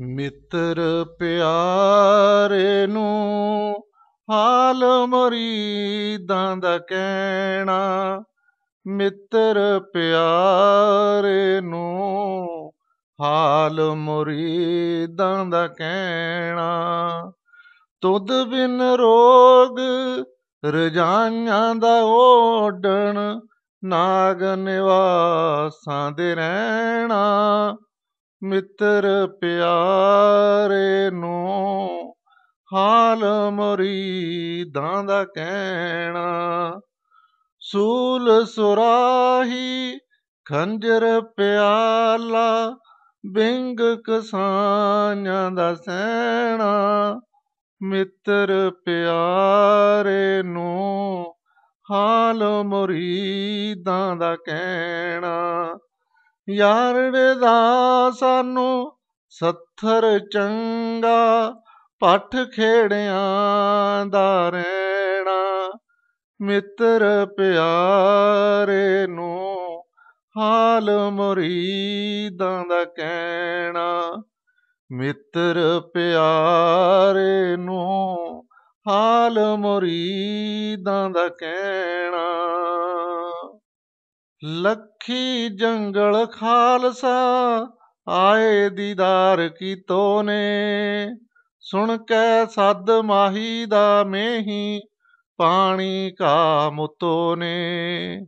ਮਿੱਤਰ ਪਿਆਰੇ ਨੂੰ ਹਾਲ ਮਰੀਦਾਂ ਦਾ ਕਹਿਣਾ ਮਿੱਤਰ ਪਿਆਰੇ ਨੂੰ ਹਾਲ ਮੁਰੀਦਾਂ ਦਾ ਕਹਿਣਾ ਤੁਦ ਬਿਨ ਰੋਗ ਰਜਾਈਆਂ ਦਾ ਓਡਣ ਨਾਗ ਨਿਵਾਸਾਂ ਦੇ ਰਹਿਣਾ ਮਿੱਤਰ ਪਿਆਰੇ ਨੂੰ ਹਾਲ ਮਰੀ ਦਾ ਕਹਿਣਾ ਸੂਲ ਸੁਰਾਹੀ ਖੰਜਰ ਪਿਆਲਾ ਬਿੰਗ ਕਸਾਨਾਂ ਦਾ ਸਹਿਣਾ ਮਿੱਤਰ ਪਿਆਰੇ ਨੂੰ ਹਾਲ ਮੁਰੀਦਾਂ ਦਾ ਕਹਿਣਾ ਦੇ ਦਾ ਸਾਨੂੰ ਸੱਥਰ ਚੰਗਾ ਪੱਠ ਖੇੜਿਆਂ ਦਾ ਰਹਿਣਾ ਮਿੱਤਰ ਪਿਆਰੇ ਨੂੰ ਹਾਲ ਮੁਰੀਦਾਂ ਦਾ ਕਹਿਣਾ ਮਿੱਤਰ ਪਿਆਰੇ ਨੂੰ ਹਾਲ ਮੁਰੀਦਾਂ ਦਾ ਕਹਿਣਾ ਲੱਖੀ ਜੰਗਲ ਖਾਲਸਾ ਆਏ ਦੀਦਾਰ ਕੀਤੋ ਨੇ ਸੁਣ ਕੇ ਸੱਦ ਮਾਹੀ ਦਾ ਮੇਹੀ ਪਾਣੀ ਕਾ ਮੁੱਤੋ ਨੇ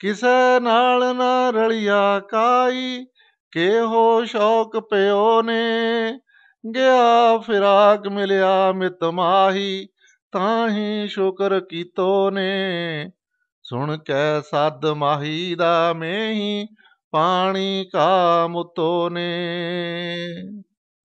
ਕਿਸੇ ਨਾਲ ਨਾ ਰਲਿਆ ਕਾਈ ਕੇ ਹੋ ਸ਼ੌਕ ਪਿਓ ਨੇ ਗਿਆ ਫਿਰਾਕ ਮਿਲਿਆ ਮਿਤ ਮਾਹੀ ਤਾਂ ਹੀ ਸ਼ੁਕਰ ਕੀਤੋ ਨੇ ਸੁਣ ਕੇ ਸਦ ਮਾਹੀ ਦਾ ਮੇਹੀ ਪਾਣੀ ਕਾ ਮੁਤੋ ਨੇ